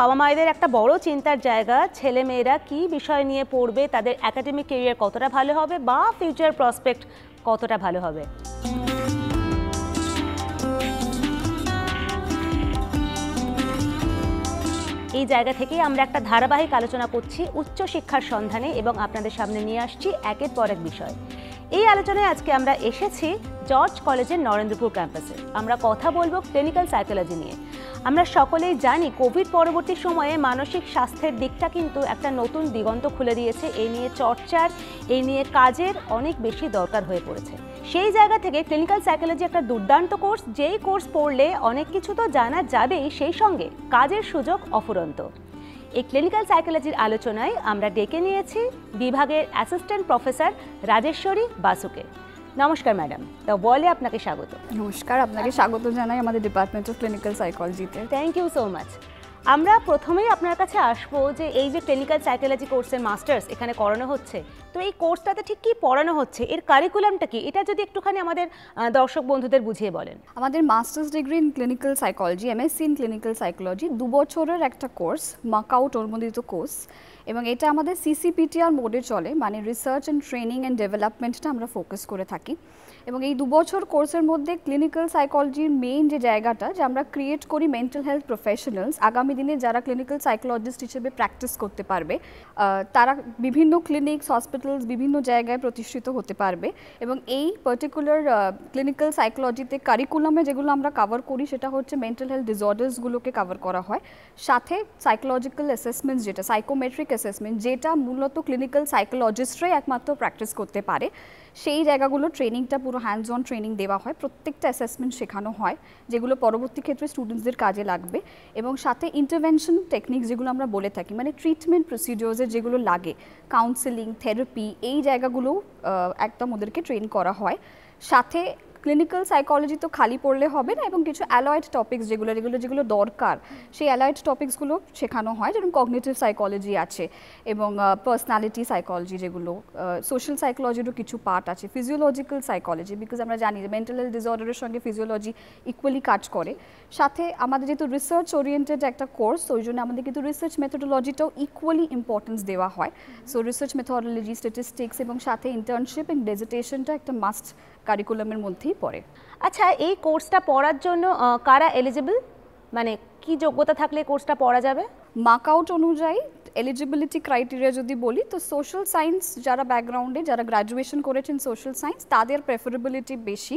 বাবা মায়েদের একটা বড় চিন্তার জায়গা ছেলে মেয়েরা কি বিষয় নিয়ে পড়বে তাদের একাডেমিক কেরিয়ার কতটা ভালো হবে বা ফিউচার প্রসপেক্ট কতটা ভালো হবে এই জায়গা থেকেই আমরা একটা ধারাবাহিক আলোচনা করছি উচ্চশিক্ষার সন্ধানে এবং আপনাদের সামনে নিয়ে আসছি একের পর এক বিষয় এই আলোচনায় আজকে আমরা এসেছি জর্জ কলেজের নরেন্দ্রপুর ক্যাম্পাসে আমরা কথা বলবো ক্লিনিক্যাল সাইকোলজি নিয়ে আমরা সকলেই জানি কোভিড পরবর্তী সময়ে মানসিক স্বাস্থ্যের দিকটা কিন্তু একটা নতুন দিগন্ত খুলে দিয়েছে এই নিয়ে চর্চার এই নিয়ে কাজের অনেক বেশি দরকার হয়ে পড়েছে সেই জায়গা থেকে ক্লিনিক্যাল সাইকোলজি একটা দুর্দান্ত কোর্স যেই কোর্স পড়লে অনেক কিছু তো জানা যাবেই সেই সঙ্গে কাজের সুযোগ অফুরন্ত এই ক্লিনিক্যাল সাইকোলজির আলোচনায় আমরা ডেকে নিয়েছি বিভাগের অ্যাসিস্ট্যান্ট প্রফেসর রাজেশ্বরী বাসুকে নমস্কার ম্যাডাম দা ওয়ালে আপনাকে স্বাগত নমস্কার আপনাকে স্বাগত জানাই আমাদের ডিপার্টমেন্ট অফ ক্লিনিক্যাল সাইকোলজিতে থ্যাংক ইউ সো মাচ আমরা প্রথমেই আপনার কাছে আসব যে এই যে ক্লিনিক্যাল সাইকোলজি কোর্সের মাস্টার্স এখানে করানো হচ্ছে তো এই কোর্সটাতে ঠিক কি পড়ানো হচ্ছে এর কারিকুলামটা কি এটা যদি একটুখানি আমাদের দর্শক বন্ধুদের বুঝিয়ে বলেন আমাদের master's degree in clinical psychology MSc in clinical psychology দু বছরের একটা কোর্স মাকাউট অনুমোদিত কোর্স এবং এটা আমাদের সিসিপিটিআর মোডে চলে মানে রিসার্চ অ্যান্ড ট্রেনিং অ্যান্ড ডেভেলপমেন্টটা আমরা ফোকাস করে থাকি এবং এই দুবছর কোর্সের মধ্যে ক্লিনিক্যাল সাইকোলজির মেইন যে জায়গাটা যে আমরা ক্রিয়েট করি মেন্টাল হেলথ প্রফেশনালস আগামী দিনে যারা ক্লিনিক্যাল সাইকোলজিস্ট হিসেবে প্র্যাকটিস করতে পারবে তারা বিভিন্ন ক্লিনিক্স হসপিটালস বিভিন্ন জায়গায় প্রতিষ্ঠিত হতে পারবে এবং এই পার্টিকুলার ক্লিনিক্যাল সাইকোলজিতে কারিকুলামে যেগুলো আমরা কাভার করি সেটা হচ্ছে মেন্টাল হেলথ ডিসঅর্ডার্সগুলোকে কাভার করা হয় সাথে সাইকোলজিক্যাল অ্যাসেসমেন্টস যেটা সাইকোমেট্রিক অ্যাসেসমেন্ট যেটা মূলত ক্লিনিক্যাল সাইকোলজিস্টরাই একমাত্র প্র্যাকটিস করতে পারে সেই জায়গাগুলো ট্রেনিংটা পুরো হ্যান্ডস অন ট্রেনিং দেওয়া হয় প্রত্যেকটা অ্যাসেসমেন্ট শেখানো হয় যেগুলো পরবর্তী ক্ষেত্রে স্টুডেন্টসদের কাজে লাগবে এবং সাথে ইন্টারভেনশন টেকনিক যেগুলো আমরা বলে থাকি মানে ট্রিটমেন্ট প্রসিডিওর্সের যেগুলো লাগে কাউন্সেলিং থেরাপি এই জায়গাগুলো একদম ওদেরকে ট্রেন করা হয় সাথে ক্লিনিক্যাল সাইকোলজি তো খালি পড়লে হবে না এবং কিছু অ্যালয়েড টপিক্স যেগুলো যেগুলো যেগুলো দরকার সেই অ্যালয়েড টপিক্সগুলো শেখানো হয় যেমন কগনেটিভ সাইকোলজি আছে এবং পার্সোনালিটি সাইকোলজি যেগুলো সোশ্যাল সাইকোলজিরও কিছু পার্ট আছে ফিজিওলজিক্যাল সাইকোলজি বিকজ আমরা জানি যে মেন্টাল হেলথ ডিসঅর্ডারের সঙ্গে ফিজিওলজি ইকুয়ালি কাজ করে সাথে আমাদের যেহেতু রিসার্চ ওরিয়েন্টেড একটা কোর্স ওই জন্য আমাদের কিন্তু রিসার্চ মেথোডোলজিটাও ইকুয়ালি ইম্পর্টেন্স দেওয়া হয় সো রিসার্চ মেথোডোলজি স্ট্যাটিস্টিক্স এবং সাথে ইন্টার্নশিপ এন্ড ডেজিটেশনটা একটা মাস্ট কারিকুলামের মধ্যেই পড়ে আচ্ছা এই কোর্সটা পড়ার জন্য কারা এলিজিবল মানে কি যোগ্যতা থাকলে কোর্সটা পড়া যাবে আউট অনুযায়ী এলিজিবিলিটি ক্রাইটেরিয়া যদি বলি তো সোশ্যাল সায়েন্স যারা ব্যাকগ্রাউন্ডে যারা গ্রাজুয়েশন করেছেন সোশ্যাল সায়েন্স তাদের প্রেফারেবিলিটি বেশি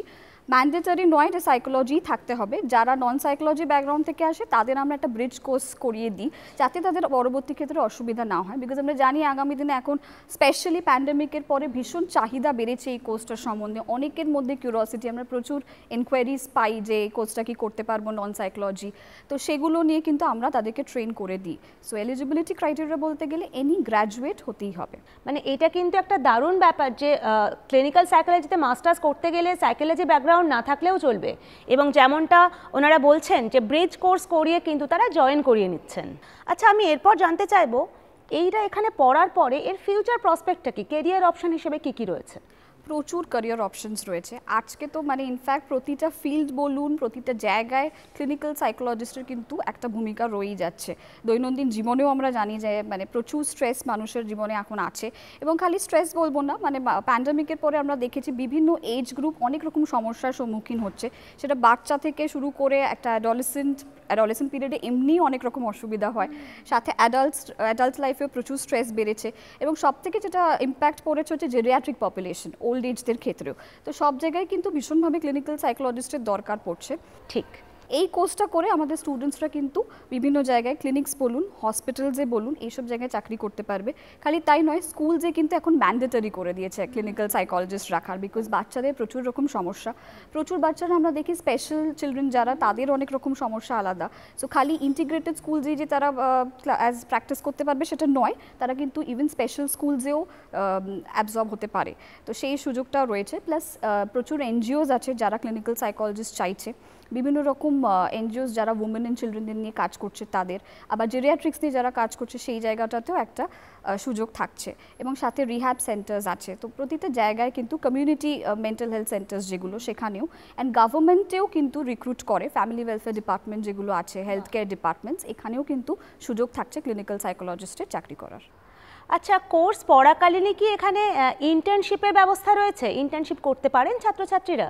ম্যান্ডেটারি নয় যে সাইকোলজি থাকতে হবে যারা নন সাইকোলজি ব্যাকগ্রাউন্ড থেকে আসে তাদের আমরা একটা ব্রিজ কোর্স করিয়ে দিই যাতে তাদের পরবর্তী ক্ষেত্রে অসুবিধা না হয় বিকজ আমরা জানি আগামী দিনে এখন স্পেশালি প্যান্ডেমিকের পরে ভীষণ চাহিদা বেড়েছে এই কোর্সটার সম্বন্ধে অনেকের মধ্যে কিউরিয়াসিটি আমরা প্রচুর এনকোয়ারিজ পাই যে এই কোর্সটা কি করতে পারবো নন সাইকোলজি তো সেগুলো নিয়ে কিন্তু আমরা তাদেরকে ট্রেন করে দিই সো এলিজিবিলিটি ক্রাইটেরিয়া বলতে গেলে এনি গ্র্যাজুয়েট হতেই হবে মানে এটা কিন্তু একটা দারুণ ব্যাপার যে ক্লিনিক্যাল সাইকোলজিতে মাস্টার্স করতে গেলে সাইকোলজি ব্যাকগ্রাউন্ড ব্যাকগ্রাউন্ড না থাকলেও চলবে এবং যেমনটা ওনারা বলছেন যে ব্রিজ কোর্স করিয়ে কিন্তু তারা জয়েন করিয়ে নিচ্ছেন আচ্ছা আমি এরপর জানতে চাইবো এইটা এখানে পড়ার পরে এর ফিউচার প্রসপেক্টটা কি কেরিয়ার অপশন হিসেবে কি কি রয়েছে প্রচুর ক্যারিয়ার অপশনস রয়েছে আজকে তো মানে ইনফ্যাক্ট প্রতিটা ফিল্ড বলুন প্রতিটা জায়গায় ক্লিনিক্যাল সাইকোলজিস্টের কিন্তু একটা ভূমিকা রয়েই যাচ্ছে দৈনন্দিন জীবনেও আমরা জানি যে মানে প্রচুর স্ট্রেস মানুষের জীবনে এখন আছে এবং খালি স্ট্রেস বলবো না মানে প্যান্ডামিকের পরে আমরা দেখেছি বিভিন্ন এজ গ্রুপ অনেক রকম সমস্যার সম্মুখীন হচ্ছে সেটা বাচ্চা থেকে শুরু করে একটা অ্যাডলেসেন্ট অ্যাডলেসেন্ট পিরিয়ডে এমনি অনেক রকম অসুবিধা হয় সাথে অ্যাডাল্টস অ্যাডাল্ট লাইফেও প্রচুর স্ট্রেস বেড়েছে এবং সব থেকে যেটা ইম্প্যাক্ট পড়েছে হচ্ছে জেরিয়াট্রিক পপুলেশন ওল্ড ওল্ড এজদের ক্ষেত্রেও তো সব জায়গায় কিন্তু ভীষণভাবে ক্লিনিক্যাল সাইকোলজিস্টের দরকার পড়ছে ঠিক এই কোর্সটা করে আমাদের স্টুডেন্টসরা কিন্তু বিভিন্ন জায়গায় ক্লিনিক্স বলুন হসপিটাল যে বলুন এইসব জায়গায় চাকরি করতে পারবে খালি তাই নয় স্কুল যে কিন্তু এখন ম্যান্ডেটারি করে দিয়েছে ক্লিনিক্যাল সাইকোলজিস্ট রাখার বিকজ বাচ্চাদের প্রচুর রকম সমস্যা প্রচুর বাচ্চারা আমরা দেখি স্পেশাল চিলড্রেন যারা তাদের অনেক রকম সমস্যা আলাদা সো খালি ইন্টিগ্রেটেড স্কুল যে যে তারা অ্যাজ প্র্যাকটিস করতে পারবে সেটা নয় তারা কিন্তু ইভেন স্পেশাল স্কুল যেও অ্যাবজর্ব হতে পারে তো সেই সুযোগটা রয়েছে প্লাস প্রচুর এনজিওজ আছে যারা ক্লিনিক্যাল সাইকোলজিস্ট চাইছে বিভিন্ন রকম এনজিওস যারা উমেন অ্যান্ড চিলড্রেনদের নিয়ে কাজ করছে তাদের আবার জেরিয়াট্রিক্স নিয়ে যারা কাজ করছে সেই জায়গাটাতেও একটা সুযোগ থাকছে এবং সাথে রিহ্যাব সেন্টার্স আছে তো প্রতিটা জায়গায় কিন্তু কমিউনিটি মেন্টাল হেলথ সেন্টার্স যেগুলো সেখানেও অ্যান্ড গভর্নমেন্টেও কিন্তু রিক্রুট করে ফ্যামিলি ওয়েলফেয়ার ডিপার্টমেন্ট যেগুলো আছে হেলথ কেয়ার ডিপার্টমেন্টস এখানেও কিন্তু সুযোগ থাকছে ক্লিনিক্যাল সাইকোলজিস্টের চাকরি করার আচ্ছা কোর্স পড়াকালীনই কি এখানে ইন্টার্নশিপের ব্যবস্থা রয়েছে ইন্টার্নশিপ করতে পারেন ছাত্রছাত্রীরা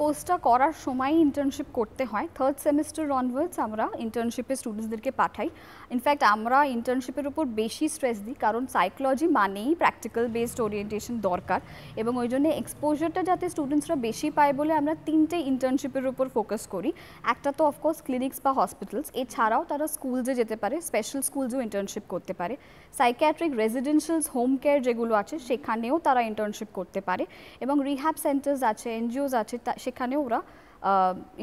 কোর্সটা করার সময় ইন্টার্নশিপ করতে হয় থার্ড সেমিস্টার অনওয়ার্ডস আমরা ইন্টার্নশিপে স্টুডেন্টসদেরকে পাঠাই ইনফ্যাক্ট আমরা ইন্টার্নশিপের উপর বেশি স্ট্রেস দিই কারণ সাইকোলজি মানেই প্র্যাকটিক্যাল বেসড ওরিয়েন্টেশন দরকার এবং ওই জন্য এক্সপোজারটা যাতে স্টুডেন্টসরা বেশি পায় বলে আমরা তিনটে ইন্টার্নশিপের উপর ফোকাস করি একটা তো অফকোর্স ক্লিনিক্স বা হসপিটালস এছাড়াও তারা স্কুলসে যেতে পারে স্পেশাল স্কুলসেও ইন্টার্নশিপ করতে পারে সাইকিয়াট্রিক রেসিডেন্সিয়ালস হোম কেয়ার যেগুলো আছে সেখানেও তারা ইন্টার্নশিপ করতে পারে এবং রিহ্যাব সেন্টার্স আছে এনজিওস আছে شيكانورا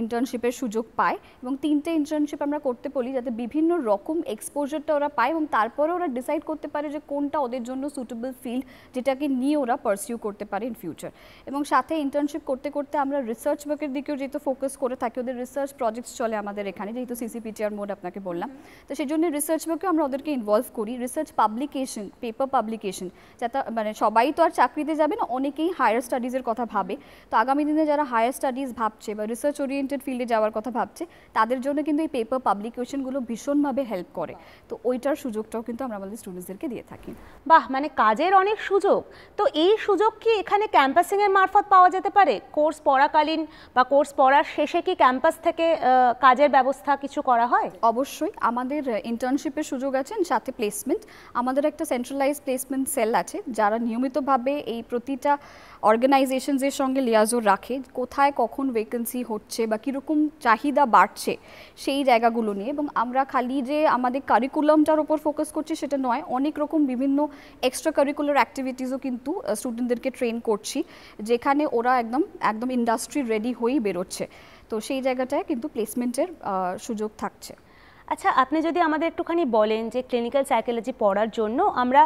ইন্টার্নশিপের সুযোগ পায় এবং তিনটে ইন্টার্নশিপ আমরা করতে বলি যাতে বিভিন্ন রকম এক্সপোজারটা ওরা পায় এবং তারপরে ওরা ডিসাইড করতে পারে যে কোনটা ওদের জন্য সুটেবল ফিল্ড যেটাকে নিয়ে ওরা পারসিউ করতে পারে ইন ফিউচার এবং সাথে ইন্টার্নশিপ করতে করতে আমরা রিসার্চ ওয়ার্কের দিকেও যেহেতু ফোকাস করে থাকি ওদের রিসার্চ প্রজেক্টস চলে আমাদের এখানে যেহেতু সিসিপিটিআর মোড আপনাকে বললাম তো সেই জন্য রিসার্চ ওয়ার্কেও আমরা ওদেরকে ইনভলভ করি রিসার্চ পাবলিকেশন পেপার পাবলিকেশন যাতে মানে সবাই তো আর চাকরিতে যাবে না অনেকেই হায়ার স্টাডিজের কথা ভাবে তো আগামী দিনে যারা হায়ার স্টাডিজ ভাবছে বা রিসার্চ ওরিয়েন্টেড ফিল্ডে যাওয়ার কথা ভাবছে তাদের জন্য কিন্তু এই পেপার পাবলিকেশনগুলো ভীষণভাবে হেল্প করে তো ওইটার সুযোগটাও কিন্তু আমরা আমাদের স্টুডেন্টসদেরকে দিয়ে থাকি বাহ মানে কাজের অনেক সুযোগ তো এই সুযোগ কি এখানে ক্যাম্পাসিংয়ের মারফত পাওয়া যেতে পারে কোর্স পড়াকালীন বা কোর্স পড়ার শেষে কি ক্যাম্পাস থেকে কাজের ব্যবস্থা কিছু করা হয় অবশ্যই আমাদের ইন্টার্নশিপের সুযোগ আছে সাথে প্লেসমেন্ট আমাদের একটা সেন্ট্রালাইজ প্লেসমেন্ট সেল আছে যারা নিয়মিতভাবে এই প্রতিটা অর্গানাইজেশনসের সঙ্গে লিয়াজোর রাখে কোথায় কখন ভেকেন্সি ভ্যাকেন্সি হচ্ছে বা কীরকম চাহিদা বাড়ছে সেই জায়গাগুলো নিয়ে এবং আমরা খালি যে আমাদের কারিকুলামটার ওপর ফোকাস করছি সেটা নয় অনেক রকম বিভিন্ন এক্সট্রা কারিকুলার অ্যাক্টিভিটিসও কিন্তু স্টুডেন্টদেরকে ট্রেন করছি যেখানে ওরা একদম একদম ইন্ডাস্ট্রি রেডি হয়েই বেরোচ্ছে তো সেই জায়গাটায় কিন্তু প্লেসমেন্টের সুযোগ থাকছে আচ্ছা আপনি যদি আমাদের একটুখানি বলেন যে ক্লিনিক্যাল সাইকোলজি পড়ার জন্য আমরা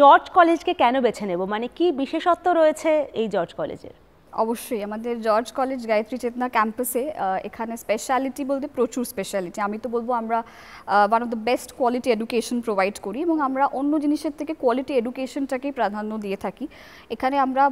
জর্জ কলেজকে কেন বেছে নেব মানে কি বিশেষত্ব রয়েছে এই জর্জ কলেজের অবশ্যই আমাদের জর্জ কলেজ গায়ত্রী চেতনা ক্যাম্পাসে এখানে স্পেশালিটি বলতে প্রচুর স্পেশালিটি আমি তো বলবো আমরা one of the best quality education provide করি এবং আমরা অন্য জিনিসের থেকে কোয়ালিটি এডুকেশনটাকেই প্রাধান্য দিয়ে থাকি এখানে আমরা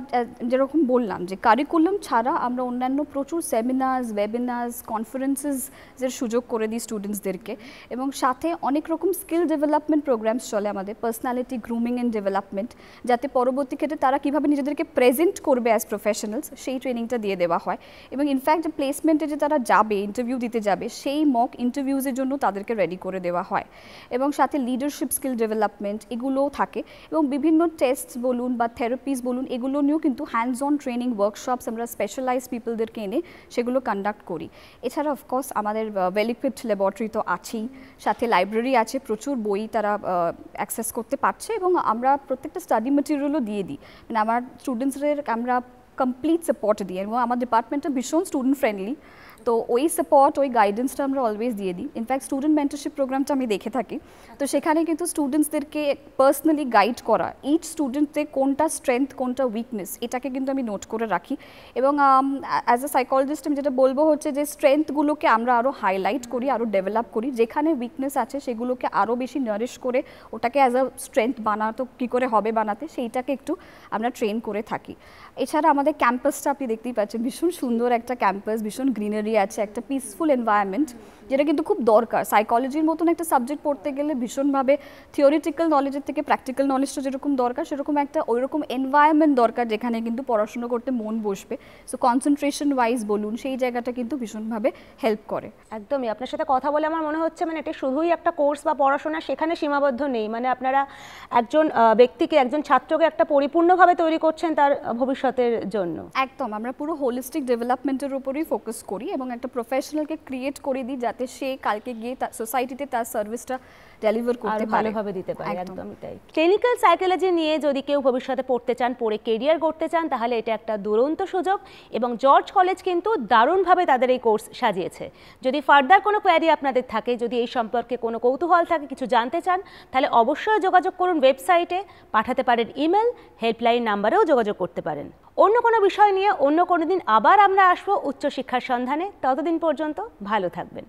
যেরকম বললাম যে কারিকুলাম ছাড়া আমরা অন্যান্য প্রচুর সেমিনার্স ওয়েবিনার্স কনফারেন্সেসের সুযোগ করে দিই স্টুডেন্টসদেরকে এবং সাথে অনেক রকম স্কিল ডেভেলপমেন্ট প্রোগ্রামস চলে আমাদের পার্সোনালিটি গ্রুমিং অ্যান্ড ডেভেলপমেন্ট যাতে পরবর্তী ক্ষেত্রে তারা কীভাবে নিজেদেরকে প্রেজেন্ট করবে অ্যাজ প্রফেশনালস সেই ট্রেনিংটা দিয়ে দেওয়া হয় এবং ইনফ্যাক্ট প্লেসমেন্টে যে তারা যাবে ইন্টারভিউ দিতে যাবে সেই মক ইন্টারভিউজের জন্য তাদেরকে রেডি করে দেওয়া হয় এবং সাথে লিডারশিপ স্কিল ডেভেলপমেন্ট এগুলোও থাকে এবং বিভিন্ন টেস্ট বলুন বা থেরাপিস বলুন এগুলো নিয়েও কিন্তু হ্যান্ডস অন ট্রেনিং ওয়ার্কশপস আমরা স্পেশালাইজ পিপলদেরকে এনে সেগুলো কন্ডাক্ট করি এছাড়া অফকোর্স আমাদের ওয়েলিকুইপড ল্যাবরেটরি তো আছেই সাথে লাইব্রেরি আছে প্রচুর বই তারা অ্যাক্সেস করতে পারছে এবং আমরা প্রত্যেকটা স্টাডি মেটেরিয়ালও দিয়ে দিই মানে আমার স্টুডেন্টসদের আমরা complete support দিই এবং আমার ডিপার্টমেন্টটা ভীষণ স্টুডেন্ট ফ্রেন্ডলি তো ওই সাপোর্ট ওই গাইডেন্সটা আমরা অলওয়েজ দিয়ে দিই ইনফ্যাক্ট স্টুডেন্ট মেন্টারশিপ প্রোগ্রামটা আমি দেখে থাকি তো সেখানে কিন্তু স্টুডেন্টসদেরকে পার্সোনালি গাইড করা ইচ স্টুডেন্টদের কোনটা স্ট্রেংথ কোনটা উইকনেস এটাকে কিন্তু আমি নোট করে রাখি এবং অ্যাজ এ সাইকোলজিস্ট আমি যেটা বলবো হচ্ছে যে স্ট্রেংথগুলোকে আমরা আরও হাইলাইট করি আরও ডেভেলপ করি যেখানে উইকনেস আছে সেগুলোকে আরও বেশি নারিশ করে ওটাকে অ্যাজ আ স্ট্রেংথ বানাতো কী করে হবে বানাতে সেইটাকে একটু আমরা ট্রেন করে থাকি এছাড়া আমাদের ক্যাম্পাসটা আপনি দেখতেই পাচ্ছেন ভীষণ সুন্দর একটা ক্যাম্পাস ভীষণ greenery India checked a peaceful environment যেটা কিন্তু খুব দরকার সাইকোলজির মতন একটা সাবজেক্ট পড়তে গেলে ভীষণভাবে থিওরিটিক্যাল নলেজের থেকে প্র্যাকটিক্যাল নলেজটা যেরকম দরকার সেরকম একটা ওইরকম এনভায়রনমেন্ট দরকার যেখানে কিন্তু পড়াশুনো করতে মন বসবে সো কনসেন্ট্রেশন ওয়াইজ বলুন সেই জায়গাটা কিন্তু ভীষণভাবে হেল্প করে একদমই আপনার সাথে কথা বলে আমার মনে হচ্ছে মানে এটা শুধুই একটা কোর্স বা পড়াশোনা সেখানে সীমাবদ্ধ নেই মানে আপনারা একজন ব্যক্তিকে একজন ছাত্রকে একটা পরিপূর্ণভাবে তৈরি করছেন তার ভবিষ্যতের জন্য একদম আমরা পুরো হোলিস্টিক ডেভেলপমেন্টের উপরেই ফোকাস করি এবং একটা প্রফেশনালকে ক্রিয়েট করে দিই যাতে সে কালকে গিয়ে সোসাইটিতে তার সার্ভিসটা ডেলিভার করতে ভালোভাবে দিতে পারে একদমই তাই ক্লিনিক্যাল সাইকোলজি নিয়ে যদি কেউ ভবিষ্যতে পড়তে চান পড়ে কেরিয়ার গড়তে চান তাহলে এটা একটা দুরন্ত সুযোগ এবং জর্জ কলেজ কিন্তু দারুণভাবে তাদের এই কোর্স সাজিয়েছে যদি ফার্দার কোনো কোয়ারি আপনাদের থাকে যদি এই সম্পর্কে কোনো কৌতূহল থাকে কিছু জানতে চান তাহলে অবশ্যই যোগাযোগ করুন ওয়েবসাইটে পাঠাতে পারেন ইমেল হেল্পলাইন নাম্বারেও যোগাযোগ করতে পারেন অন্য কোনো বিষয় নিয়ে অন্য কোনো দিন আবার আমরা আসবো উচ্চশিক্ষার সন্ধানে ততদিন পর্যন্ত ভালো থাকবেন